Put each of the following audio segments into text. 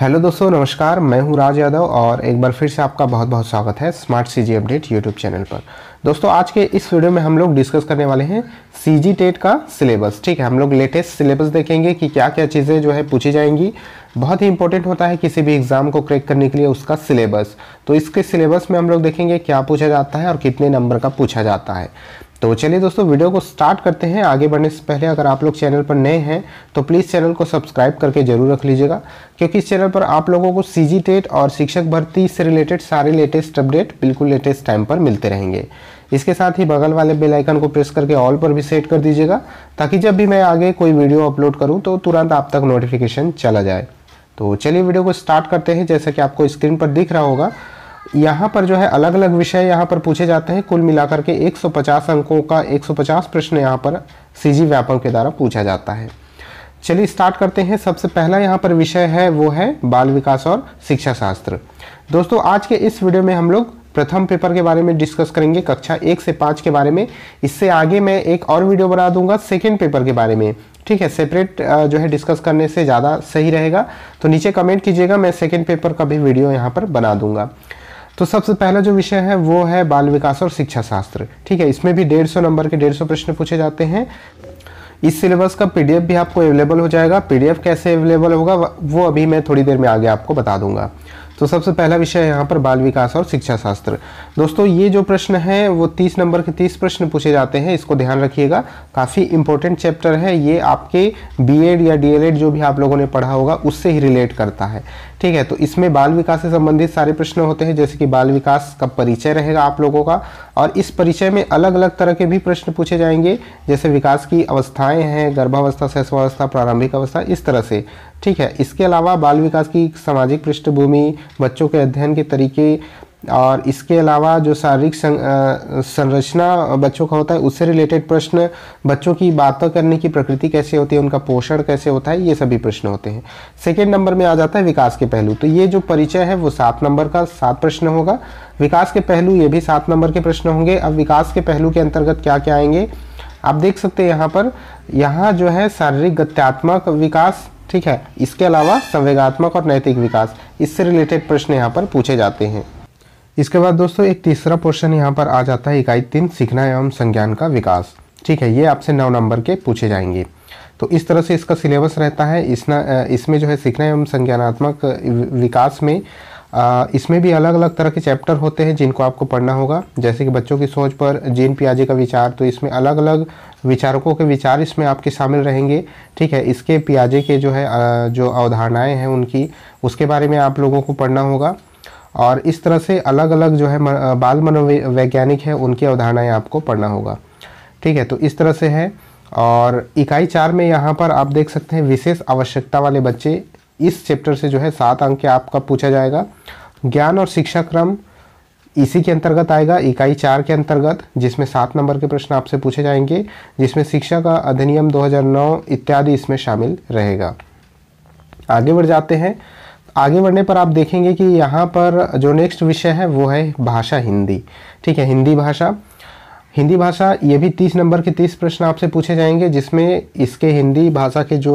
hello दोस्तों नमस्कार मैं हूं राज यादव और एक बार फिर से आपका बहुत बहुत स्वागत है smart CG update YouTube channel पर दोस्तों आज के इस वीडियो में हम लोग डिस्कस करने वाले हैं सीजी टेट का सिलेबस ठीक है हम लोग लेटेस्ट सिलेबस देखेंगे कि क्या क्या चीज़ें जो है पूछी जाएंगी बहुत ही इंपॉर्टेंट होता है किसी भी एग्ज़ाम को क्रैक करने के लिए उसका सिलेबस तो इसके सिलेबस में हम लोग देखेंगे क्या पूछा जाता है और कितने नंबर का पूछा जाता है तो चलिए दोस्तों वीडियो को स्टार्ट करते हैं आगे बढ़ने से पहले अगर आप लोग चैनल पर नए हैं तो प्लीज़ चैनल को सब्सक्राइब करके ज़रूर रख लीजिएगा क्योंकि इस चैनल पर आप लोगों को सी जी टेट और शिक्षक भर्ती से रिलेटेड सारे लेटेस्ट अपडेट बिल्कुल लेटेस्ट टाइम पर मिलते रहेंगे इसके साथ ही बगल वाले बेल आइकन को प्रेस करके ऑल पर भी सेट कर दीजिएगा ताकि जब भी मैं आगे कोई वीडियो अपलोड करूँ तो तुरंत आप तक नोटिफिकेशन चला जाए तो चलिए वीडियो को स्टार्ट करते हैं जैसा कि आपको स्क्रीन पर दिख रहा होगा यहाँ पर जो है अलग अलग विषय यहाँ पर पूछे जाते हैं कुल मिलाकर के 150 अंकों का 150 प्रश्न यहाँ पर सीजी व्यापम के द्वारा पूछा जाता है चलिए स्टार्ट करते हैं सबसे पहला यहाँ पर विषय है वो है बाल विकास और शिक्षा शास्त्र दोस्तों आज के इस वीडियो में हम लोग प्रथम पेपर के बारे में डिस्कस करेंगे कक्षा एक से पाँच के बारे में इससे आगे मैं एक और वीडियो बना दूंगा सेकेंड पेपर के बारे में ठीक है सेपरेट जो है डिस्कस करने से ज़्यादा सही रहेगा तो नीचे कमेंट कीजिएगा मैं सेकेंड पेपर का भी वीडियो यहाँ पर बना दूंगा तो सबसे पहला जो विषय है वो है बाल विकास और शिक्षा शास्त्र ठीक है इसमें भी डेढ़ सौ नंबर के डेढ़ सौ प्रश्न पूछे जाते हैं इस सिलेबस का पीडीएफ भी आपको अवेलेबल हो जाएगा पीडीएफ कैसे अवेलेबल होगा वो अभी मैं थोड़ी देर में आगे आपको बता दूंगा तो सबसे पहला विषय यहाँ पर बाल विकास और शिक्षा शास्त्र दोस्तों ये जो प्रश्न है वो तीस नंबर के तीस प्रश्न पूछे जाते हैं इसको ध्यान रखिएगा काफ़ी इंपॉर्टेंट चैप्टर है ये आपके बीएड या डीएलएड जो भी आप लोगों ने पढ़ा होगा उससे ही रिलेट करता है ठीक है तो इसमें बाल विकास से संबंधित सारे प्रश्न होते हैं जैसे कि बाल विकास का परिचय रहेगा आप लोगों का और इस परिचय में अलग अलग तरह के भी प्रश्न पूछे जाएंगे जैसे विकास की अवस्थाएं हैं गर्भावस्था शैशवावस्था प्रारंभिक अवस्था इस तरह से ठीक है इसके अलावा बाल विकास की सामाजिक पृष्ठभूमि बच्चों के अध्ययन के तरीके और इसके अलावा जो शारीरिक संरचना बच्चों का होता है उससे रिलेटेड प्रश्न बच्चों की बातें करने की प्रकृति कैसे होती है उनका पोषण कैसे होता है ये सभी प्रश्न होते हैं सेकेंड नंबर में आ जाता है विकास के पहलू तो ये जो परिचय है वो सात नंबर का सात प्रश्न होगा विकास के पहलू ये भी सात नंबर के प्रश्न होंगे अब विकास के पहलू के अंतर्गत क्या क्या आएंगे आप देख सकते हैं यहाँ पर यहाँ जो है शारीरिक गत्यात्मक विकास ठीक है इसके अलावा संवेगात्मक और नैतिक विकास इससे रिलेटेड प्रश्न यहाँ पर पूछे जाते हैं इसके बाद दोस्तों एक तीसरा पोर्शन यहाँ पर आ जाता है इकाई तीन सीखना एवं संज्ञान का विकास ठीक है ये आपसे नौ नंबर के पूछे जाएंगे तो इस तरह से इसका सिलेबस रहता है इसना इसमें जो है सीखना एवं संज्ञानात्मक विकास में इसमें भी अलग अलग तरह के चैप्टर होते हैं जिनको आपको पढ़ना होगा जैसे कि बच्चों की सोच पर जीन पियाजी का विचार तो इसमें अलग अलग विचारकों के विचार इसमें आपके शामिल रहेंगे ठीक है इसके पियाजे के जो है जो अवधारणाएँ हैं उनकी उसके बारे में आप लोगों को पढ़ना होगा और इस तरह से अलग अलग जो है बाल मनोवैज्ञानिक है उनकी अवधारणाएँ आपको पढ़ना होगा ठीक है तो इस तरह से है और इकाई चार में यहाँ पर आप देख सकते हैं विशेष आवश्यकता वाले बच्चे इस चैप्टर से जो है सात अंक आपका पूछा जाएगा ज्ञान और शिक्षा क्रम इसी के अंतर्गत आएगा इकाई चार के अंतर्गत जिसमें सात नंबर के प्रश्न आपसे पूछे जाएंगे जिसमें शिक्षा का अधिनियम 2009 इत्यादि इसमें शामिल रहेगा आगे बढ़ जाते हैं आगे बढ़ने पर आप देखेंगे कि यहाँ पर जो नेक्स्ट विषय है वो है भाषा हिंदी ठीक है हिंदी भाषा हिंदी भाषा ये भी तीस नंबर के तीस प्रश्न आपसे पूछे जाएंगे जिसमें इसके हिंदी भाषा के जो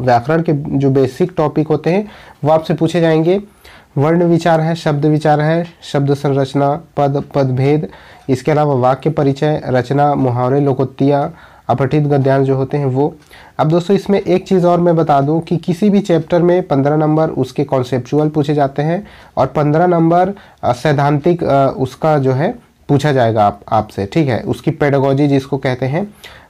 व्याकरण के जो बेसिक टॉपिक होते हैं वो आपसे पूछे जाएंगे वर्ण विचार है शब्द विचार है शब्द संरचना पद पदभेद इसके अलावा वाक्य परिचय रचना मुहावरे लोकोत्तिया अपठित गद्यांश जो होते हैं वो अब दोस्तों इसमें एक चीज़ और मैं बता दूं कि किसी भी चैप्टर में पंद्रह नंबर उसके कॉन्सेप्चुअल पूछे जाते हैं और पंद्रह नंबर सैद्धांतिक उसका जो है पूछा जाएगा आप आपसे ठीक है उसकी पेडोगोजी जिसको कहते हैं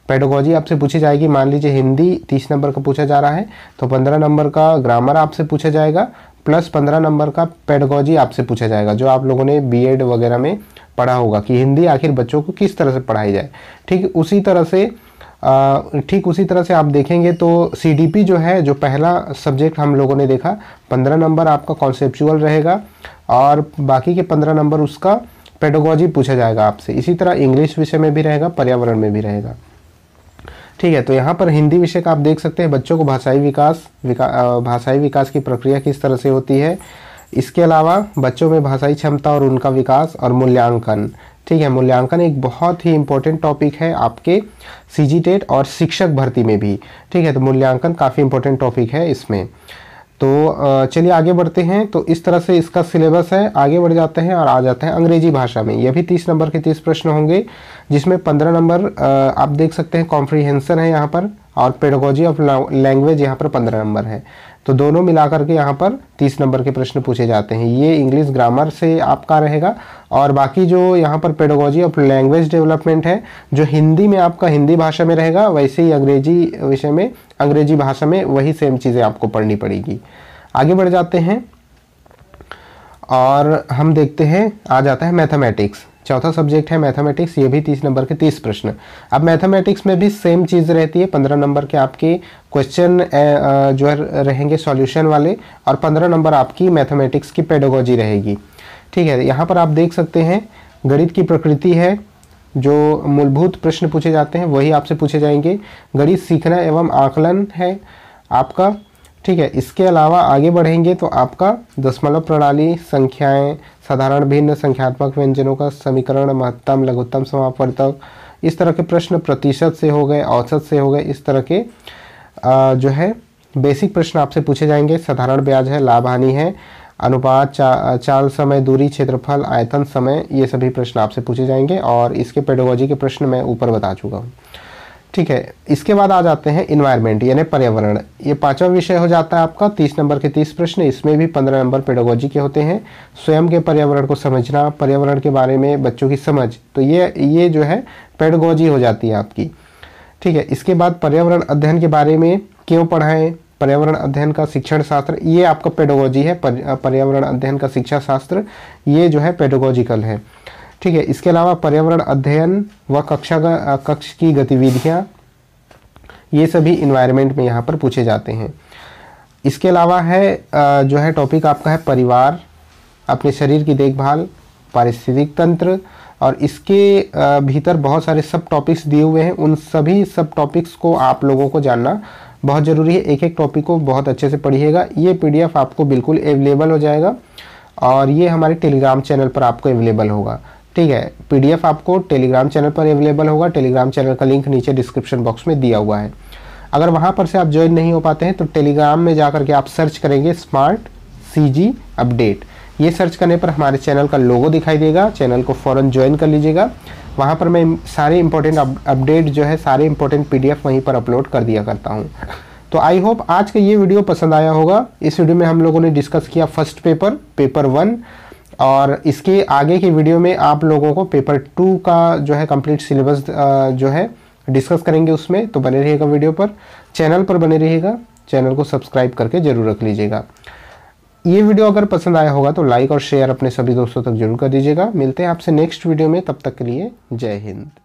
पेडोगोजी आपसे पूछी जाएगी मान लीजिए हिंदी तीस नंबर का पूछा जा रहा है तो पंद्रह नंबर का ग्रामर आपसे पूछा जाएगा प्लस पंद्रह नंबर का पेडोगोजी आपसे पूछा जाएगा जो आप लोगों ने बी वगैरह में पढ़ा होगा कि हिंदी आखिर बच्चों को किस तरह से पढ़ाई जाए ठीक उसी तरह से ठीक उसी तरह से आप देखेंगे तो सी जो है जो पहला सब्जेक्ट हम लोगों ने देखा पंद्रह नंबर आपका कॉन्सेप्चुअल रहेगा और बाकी के पंद्रह नंबर उसका पेडोगोजी पूछा जाएगा आपसे इसी तरह इंग्लिश विषय में भी रहेगा पर्यावरण में भी रहेगा ठीक है तो यहाँ पर हिंदी विषय का आप देख सकते हैं बच्चों को भाषाई विकास विका भाषाई विकास की प्रक्रिया किस तरह से होती है इसके अलावा बच्चों में भाषाई क्षमता और उनका विकास और मूल्यांकन ठीक है मूल्यांकन एक बहुत ही इंपॉर्टेंट टॉपिक है आपके सी जी टेट और शिक्षक भर्ती में भी ठीक है तो मूल्यांकन काफ़ी इंपॉर्टेंट टॉपिक है इसमें तो चलिए आगे बढ़ते हैं तो इस तरह से इसका सिलेबस है आगे बढ़ जाते हैं और आ जाते हैं अंग्रेजी भाषा में यह भी तीस नंबर के तीस प्रश्न होंगे जिसमें पंद्रह नंबर आप देख सकते हैं कॉम्प्रीहेंसन है यहाँ पर और पेडोगोजी ऑफ लैंग्वेज यहाँ पर पंद्रह नंबर है तो दोनों मिलाकर के यहाँ पर तीस नंबर के प्रश्न पूछे जाते हैं ये इंग्लिश ग्रामर से आपका रहेगा और बाकी जो यहाँ पर पेडोगोजी ऑफ लैंग्वेज डेवलपमेंट है जो हिंदी में आपका हिंदी भाषा में रहेगा वैसे ही अंग्रेजी विषय में अंग्रेजी भाषा में वही सेम चीज़ें आपको पढ़नी पड़ेगी आगे बढ़ जाते हैं और हम देखते हैं आ जाता है मैथमेटिक्स चौथा सब्जेक्ट है मैथमेटिक्स ये भी तीस नंबर के तीस प्रश्न अब मैथमेटिक्स में भी सेम चीज़ रहती है पंद्रह नंबर के आपके क्वेश्चन जो है रहेंगे सॉल्यूशन वाले और पंद्रह नंबर आपकी मैथमेटिक्स की पेडोगोजी रहेगी ठीक है यहाँ पर आप देख सकते हैं गणित की प्रकृति है जो मूलभूत प्रश्न पूछे जाते हैं वही आपसे पूछे जाएंगे गणित सीखना एवं आकलन है आपका ठीक है इसके अलावा आगे बढ़ेंगे तो आपका दशमलव प्रणाली संख्याएं साधारण भिन्न संख्यात्मक व्यंजनों का समीकरण महत्तम लघुत्तम समापवर्तक इस तरह के प्रश्न प्रतिशत से हो गए औसत से हो गए इस तरह के आ, जो है बेसिक प्रश्न आपसे पूछे जाएंगे साधारण ब्याज है लाभ हानि है अनुपात चा, चाल समय दूरी क्षेत्रफल आयतन समय ये सभी प्रश्न आपसे पूछे जाएंगे और इसके पेडोलॉजी के प्रश्न मैं ऊपर बता चुका हूँ ठीक है इसके बाद आ जाते हैं इन्वायरमेंट यानी पर्यावरण ये पांचवा विषय हो जाता है आपका तीस नंबर के तीस प्रश्न इसमें भी पंद्रह नंबर पेडोगोजी के होते हैं स्वयं के पर्यावरण को समझना पर्यावरण के बारे में बच्चों की समझ तो ये ये जो है पेडोगोजी हो जाती है आपकी ठीक है इसके बाद पर्यावरण अध्ययन के बारे में क्यों पढ़ाएं पर्यावरण अध्ययन का शिक्षण शास्त्र ये आपका पेडोगोजी है पर्यावरण अध्ययन का शिक्षा शास्त्र ये जो है पेडोगोजिकल है ठीक है इसके अलावा पर्यावरण अध्ययन व कक्षा कक्ष की गतिविधियाँ ये सभी इन्वायरमेंट में यहाँ पर पूछे जाते हैं इसके अलावा है जो है टॉपिक आपका है परिवार अपने शरीर की देखभाल पारिस्थितिक तंत्र और इसके भीतर बहुत सारे सब टॉपिक्स दिए हुए हैं उन सभी सब टॉपिक्स को आप लोगों को जानना बहुत ज़रूरी है एक एक टॉपिक को बहुत अच्छे से पढ़िएगा ये पीडीएफ आपको बिल्कुल अवेलेबल हो जाएगा और ये हमारे टेलीग्राम चैनल पर आपको अवेलेबल होगा ठीक है पीडीएफ आपको टेलीग्राम चैनल पर अवेलेबल होगा टेलीग्राम चैनल का लिंक नीचे डिस्क्रिप्शन बॉक्स में दिया हुआ है अगर वहाँ पर से आप ज्वाइन नहीं हो पाते हैं तो टेलीग्राम में जा करके आप सर्च करेंगे स्मार्ट सी अपडेट ये सर्च करने पर हमारे चैनल का लोगो दिखाई देगा चैनल को फ़ौरन ज्वाइन कर लीजिएगा वहाँ पर मैं सारे इंपॉर्टेंट अपडेट जो है सारे इंपॉर्टेंट पीडीएफ वहीं पर अपलोड कर दिया करता हूँ तो आई होप आज का ये वीडियो पसंद आया होगा इस वीडियो में हम लोगों ने डिस्कस किया फर्स्ट पेपर पेपर वन और इसके आगे की वीडियो में आप लोगों को पेपर टू का जो है कंप्लीट सिलेबस जो है डिस्कस करेंगे उसमें तो बने रहिएगा वीडियो पर चैनल पर बने रहिएगा चैनल को सब्सक्राइब करके ज़रूर रख लीजिएगा ये वीडियो अगर पसंद आया होगा तो लाइक और शेयर अपने सभी दोस्तों तक जरूर कर दीजिएगा मिलते हैं आपसे नेक्स्ट वीडियो में तब तक के लिए जय हिंद